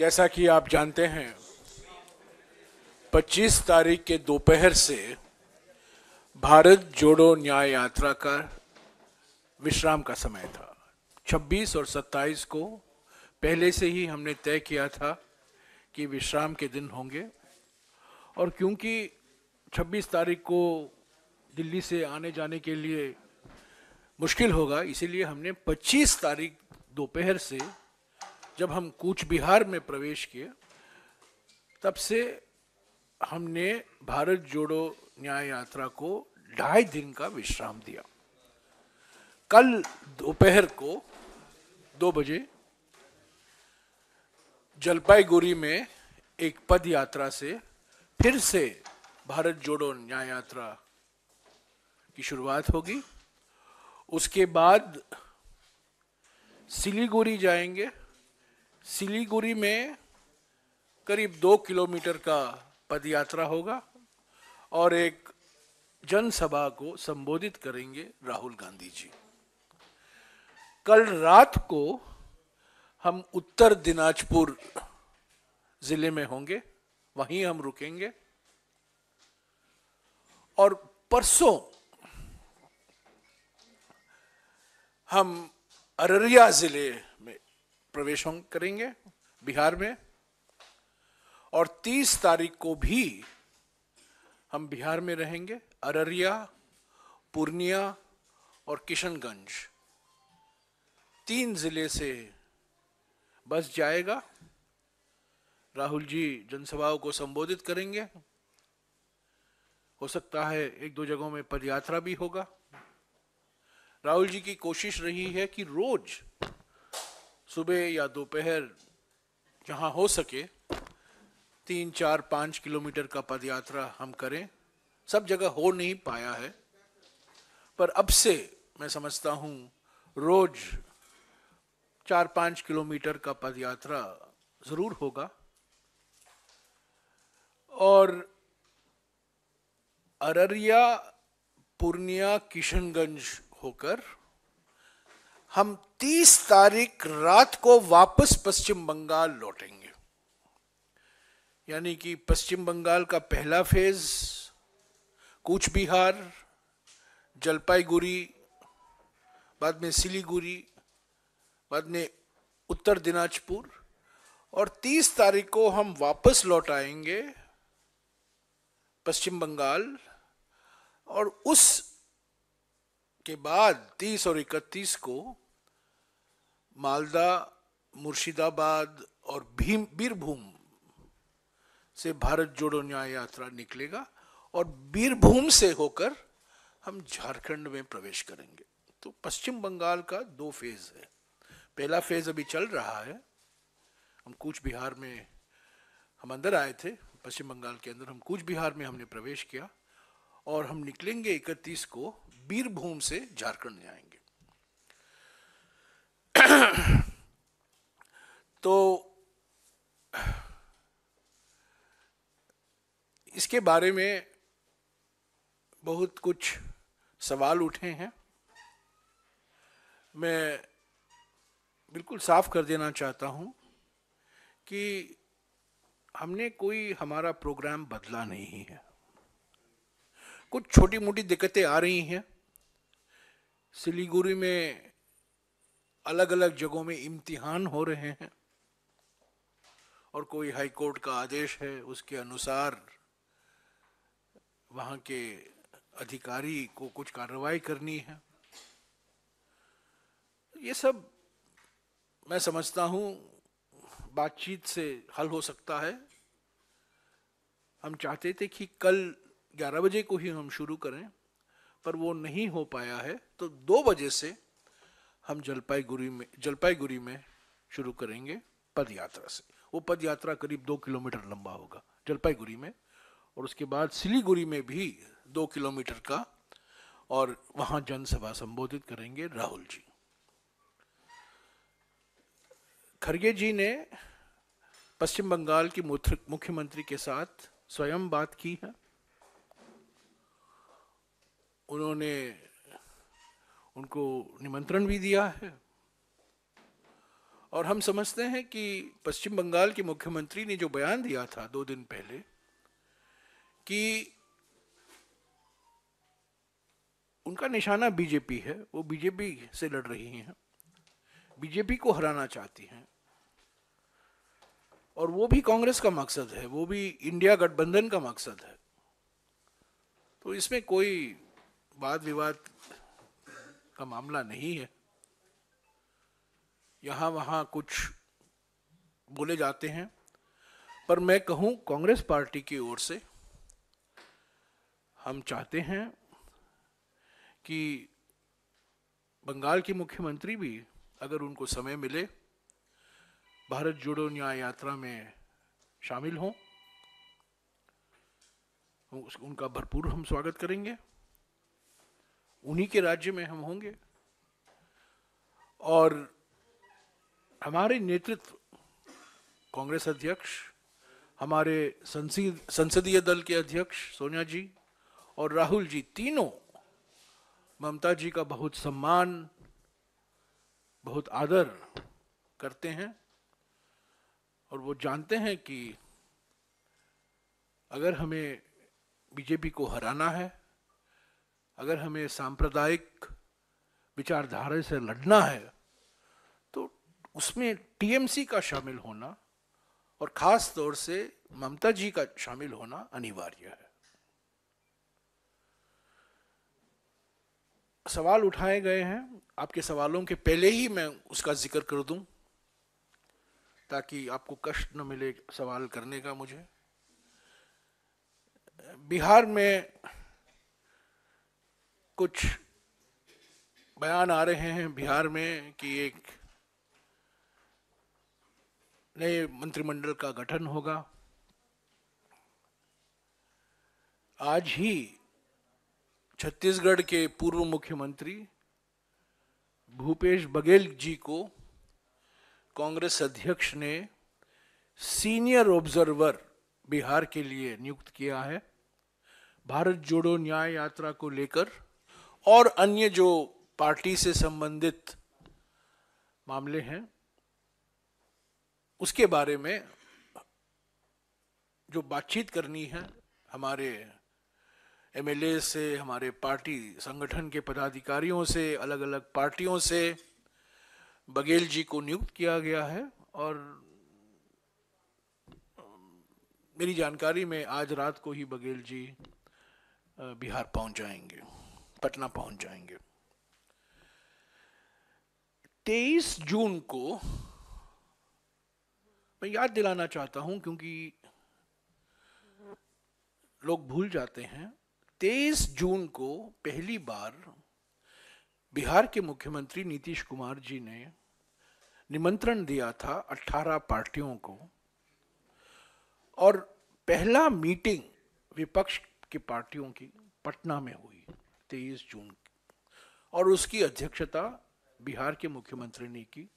जैसा कि आप जानते हैं 25 तारीख के दोपहर से भारत जोड़ो न्याय यात्रा का विश्राम का समय था 26 और 27 को पहले से ही हमने तय किया था कि विश्राम के दिन होंगे और क्योंकि 26 तारीख को दिल्ली से आने जाने के लिए मुश्किल होगा इसीलिए हमने 25 तारीख दोपहर से जब हम कूच बिहार में प्रवेश किए तब से हमने भारत जोड़ो न्याय यात्रा को ढाई दिन का विश्राम दिया कल दोपहर को दो बजे जलपाईगुड़ी में एक पद यात्रा से फिर से भारत जोड़ो न्याय यात्रा की शुरुआत होगी उसके बाद सिलीगुड़ी जाएंगे सिलीगुड़ी में करीब दो किलोमीटर का पद यात्रा होगा और एक जनसभा को संबोधित करेंगे राहुल गांधी जी कल रात को हम उत्तर दिनाजपुर जिले में होंगे वहीं हम रुकेंगे और परसों हम अररिया जिले में प्रवेश करेंगे बिहार में और 30 तारीख को भी हम बिहार में रहेंगे अररिया पूर्णिया और किशनगंज तीन जिले से बस जाएगा राहुल जी जनसभाओं को संबोधित करेंगे हो सकता है एक दो जगहों में पदयात्रा भी होगा राहुल जी की कोशिश रही है कि रोज सुबह या दोपहर जहाँ हो सके तीन चार पाँच किलोमीटर का पदयात्रा हम करें सब जगह हो नहीं पाया है पर अब से मैं समझता हूँ रोज चार पाँच किलोमीटर का पदयात्रा ज़रूर होगा और अररिया पूर्णिया किशनगंज होकर हम 30 तारीख रात को वापस पश्चिम बंगाल लौटेंगे यानी कि पश्चिम बंगाल का पहला फेज कूच बिहार जलपाईगुड़ी बाद में सिलीगुड़ी बाद में उत्तर दिनाजपुर और 30 तारीख को हम वापस लौट आएंगे पश्चिम बंगाल और उस के बाद 30 और 31 को मालदा मुर्शिदाबाद और भीम बीरभूम से भारत जोड़ो न्याय यात्रा निकलेगा और बीरभूम से होकर हम झारखंड में प्रवेश करेंगे तो पश्चिम बंगाल का दो फेज है पहला फेज अभी चल रहा है हम कूच बिहार में हम अंदर आए थे पश्चिम बंगाल के अंदर हम कूच बिहार में हमने प्रवेश किया और हम निकलेंगे इकतीस को बीरभूम से झारखंड जाएंगे इसके बारे में बहुत कुछ सवाल उठे हैं मैं बिल्कुल साफ कर देना चाहता हूं कि हमने कोई हमारा प्रोग्राम बदला नहीं है कुछ छोटी मोटी दिक्कतें आ रही हैं सिलीगुड़ी में अलग अलग जगहों में इम्तिहान हो रहे हैं और कोई हाई कोर्ट का आदेश है उसके अनुसार वहां के अधिकारी को कुछ कार्रवाई करनी है ये सब मैं समझता हूं बातचीत से हल हो सकता है हम चाहते थे कि कल 11 बजे को ही हम शुरू करें पर वो नहीं हो पाया है तो 2 बजे से हम जलपाईगुड़ी में जलपाईगुड़ी में शुरू करेंगे पद यात्रा से वो पद यात्रा करीब दो किलोमीटर लंबा होगा जलपाईगुड़ी में और उसके बाद सिलीगुड़ी में भी दो किलोमीटर का और वहां जनसभा संबोधित करेंगे राहुल जी खरगे जी ने पश्चिम बंगाल की मुख्यमंत्री के साथ स्वयं बात की है उन्होंने उनको निमंत्रण भी दिया है और हम समझते हैं कि पश्चिम बंगाल के मुख्यमंत्री ने जो बयान दिया था दो दिन पहले कि उनका निशाना बीजेपी है वो बीजेपी से लड़ रही हैं बीजेपी को हराना चाहती हैं और वो भी कांग्रेस का मकसद है वो भी इंडिया गठबंधन का मकसद है तो इसमें कोई वाद विवाद का मामला नहीं है यहां वहां कुछ बोले जाते हैं पर मैं कहूं कांग्रेस पार्टी की ओर से हम चाहते हैं कि बंगाल के मुख्यमंत्री भी अगर उनको समय मिले भारत जोड़ो न्याय यात्रा में शामिल हों उनका भरपूर हम स्वागत करेंगे उन्हीं के राज्य में हम होंगे और हमारे नेतृत्व कांग्रेस अध्यक्ष हमारे संसदीय दल के अध्यक्ष सोनिया जी और राहुल जी तीनों ममता जी का बहुत सम्मान बहुत आदर करते हैं और वो जानते हैं कि अगर हमें बीजेपी को हराना है अगर हमें सांप्रदायिक विचारधारा से लड़ना है तो उसमें टीएमसी का शामिल होना और ख़ास तौर से ममता जी का शामिल होना अनिवार्य है सवाल उठाए गए हैं आपके सवालों के पहले ही मैं उसका जिक्र कर दूं ताकि आपको कष्ट न मिले सवाल करने का मुझे बिहार में कुछ बयान आ रहे हैं बिहार में कि एक नए मंत्रिमंडल का गठन होगा आज ही छत्तीसगढ़ के पूर्व मुख्यमंत्री भूपेश बघेल जी को कांग्रेस अध्यक्ष ने सीनियर ऑब्जर्वर बिहार के लिए नियुक्त किया है भारत जोड़ो न्याय यात्रा को लेकर और अन्य जो पार्टी से संबंधित मामले हैं उसके बारे में जो बातचीत करनी है हमारे एमएलए से हमारे पार्टी संगठन के पदाधिकारियों से अलग अलग पार्टियों से बघेल जी को नियुक्त किया गया है और मेरी जानकारी में आज रात को ही बघेल जी बिहार पहुंच जाएंगे पटना पहुंच जाएंगे 23 जून को मैं याद दिलाना चाहता हूं क्योंकि लोग भूल जाते हैं तेईस जून को पहली बार बिहार के मुख्यमंत्री नीतीश कुमार जी ने निमंत्रण दिया था 18 पार्टियों को और पहला मीटिंग विपक्ष की पार्टियों की पटना में हुई 23 जून और उसकी अध्यक्षता बिहार के मुख्यमंत्री ने की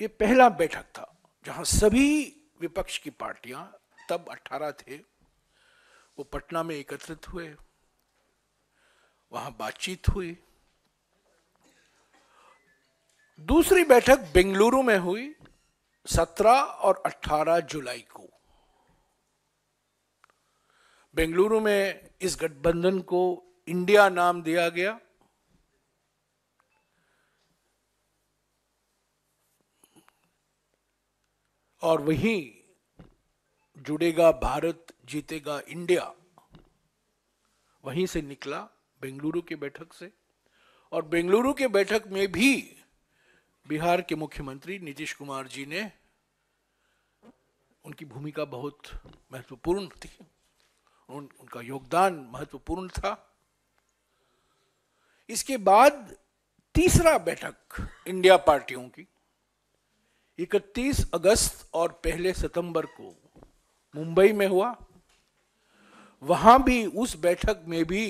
ये पहला बैठक था जहां सभी विपक्ष की पार्टियां तब 18 थे वो पटना में एकत्रित हुए वहां बातचीत हुई दूसरी बैठक बेंगलुरु में हुई 17 और 18 जुलाई को बेंगलुरु में इस गठबंधन को इंडिया नाम दिया गया और वहीं जुड़ेगा भारत जीतेगा इंडिया वहीं से निकला बेंगलुरु की बैठक से और बेंगलुरु के बैठक में भी बिहार के मुख्यमंत्री नीतीश कुमार जी ने उनकी भूमिका बहुत महत्वपूर्ण थी उन, उनका योगदान महत्वपूर्ण था इसके बाद तीसरा बैठक इंडिया पार्टियों की 31 अगस्त और पहले सितंबर को मुंबई में हुआ वहां भी उस बैठक में भी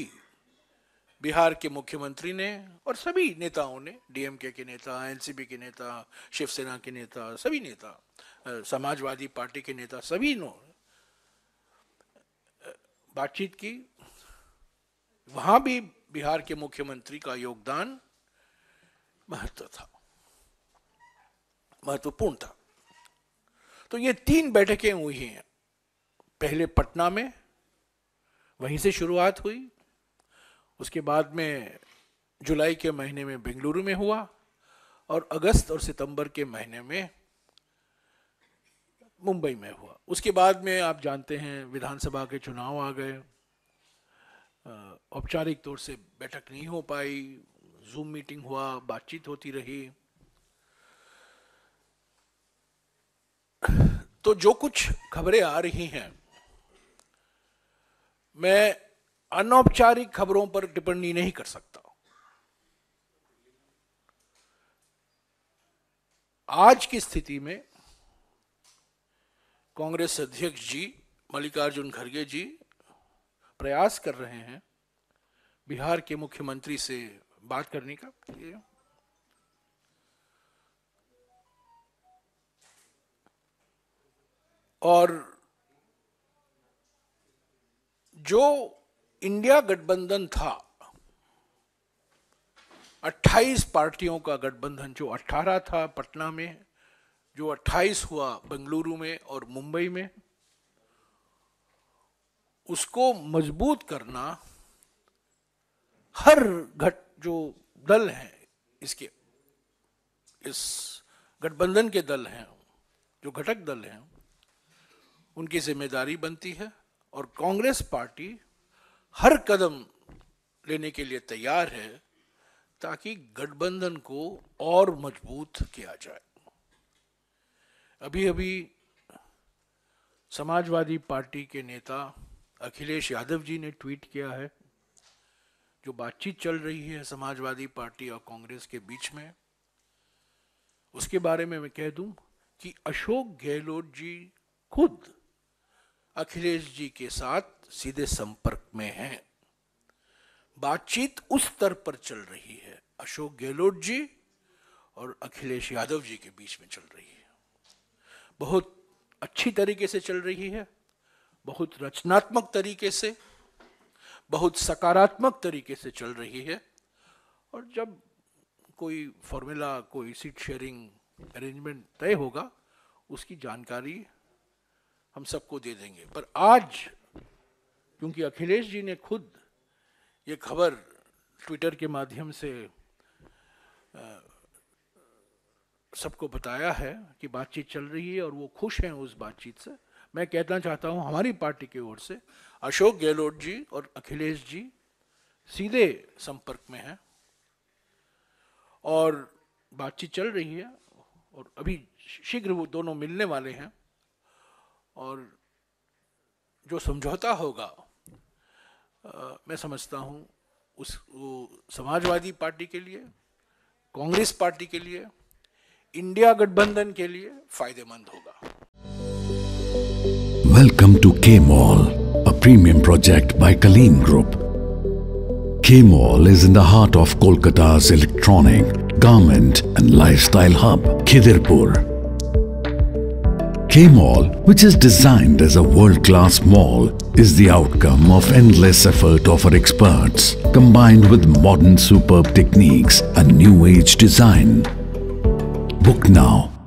बिहार के मुख्यमंत्री ने और सभी नेताओं ने डीएमके के नेता एनसीपी के नेता शिवसेना के नेता सभी नेता समाजवादी पार्टी के नेता सभी ने बातचीत की वहां भी बिहार के मुख्यमंत्री का योगदान महत्व था महत्वपूर्ण था तो ये तीन बैठकें हुई हैं पहले पटना में वहीं से शुरुआत हुई उसके बाद में जुलाई के महीने में बेंगलुरु में हुआ और अगस्त और सितंबर के महीने में मुंबई में हुआ उसके बाद में आप जानते हैं विधानसभा के चुनाव आ गए औपचारिक तौर से बैठक नहीं हो पाई जूम मीटिंग हुआ बातचीत होती रही तो जो कुछ खबरें आ रही हैं मैं अनौपचारिक खबरों पर टिप्पणी नहीं कर सकता आज की स्थिति में कांग्रेस अध्यक्ष जी मल्लिकार्जुन खड़गे जी प्रयास कर रहे हैं बिहार के मुख्यमंत्री से बात करने का और जो इंडिया गठबंधन था 28 पार्टियों का गठबंधन जो 18 था पटना में जो 28 हुआ बेंगलुरु में और मुंबई में उसको मजबूत करना हर घट जो दल हैं इसके इस गठबंधन के दल हैं जो घटक दल हैं उनकी जिम्मेदारी बनती है और कांग्रेस पार्टी हर कदम लेने के लिए तैयार है ताकि गठबंधन को और मजबूत किया जाए अभी अभी समाजवादी पार्टी के नेता अखिलेश यादव जी ने ट्वीट किया है जो बातचीत चल रही है समाजवादी पार्टी और कांग्रेस के बीच में उसके बारे में मैं कह दूं कि अशोक गहलोत जी खुद अखिलेश जी के साथ सीधे संपर्क में हैं बातचीत उस स्तर पर चल रही है अशोक गहलोत जी और अखिलेश यादव जी के बीच में चल रही है बहुत अच्छी तरीके से चल रही है बहुत रचनात्मक तरीके से बहुत सकारात्मक तरीके से चल रही है और जब कोई फॉर्मूला कोई सीट शेयरिंग अरेंजमेंट तय होगा उसकी जानकारी हम सबको दे देंगे पर आज क्योंकि अखिलेश जी ने खुद ये खबर ट्विटर के माध्यम से सबको बताया है कि बातचीत चल रही है और वो खुश हैं उस बातचीत से मैं कहना चाहता हूँ हमारी पार्टी की ओर से अशोक गहलोत जी और अखिलेश जी सीधे संपर्क में हैं और बातचीत चल रही है और अभी शीघ्र वो दोनों मिलने वाले हैं और जो समझौता होगा आ, मैं समझता हूँ उस वो समाजवादी पार्टी के लिए कांग्रेस पार्टी के लिए इंडिया गठबंधन के लिए फायदेमंद होगा welcome to K mall a premium project by Kaleen group K mall is in the heart of Kolkata electronic garment and lifestyle hub Khidirpur K-Mall, which is designed as a world-class mall, is the outcome of endless effort of our experts, combined with modern superb techniques and new-age design. Book now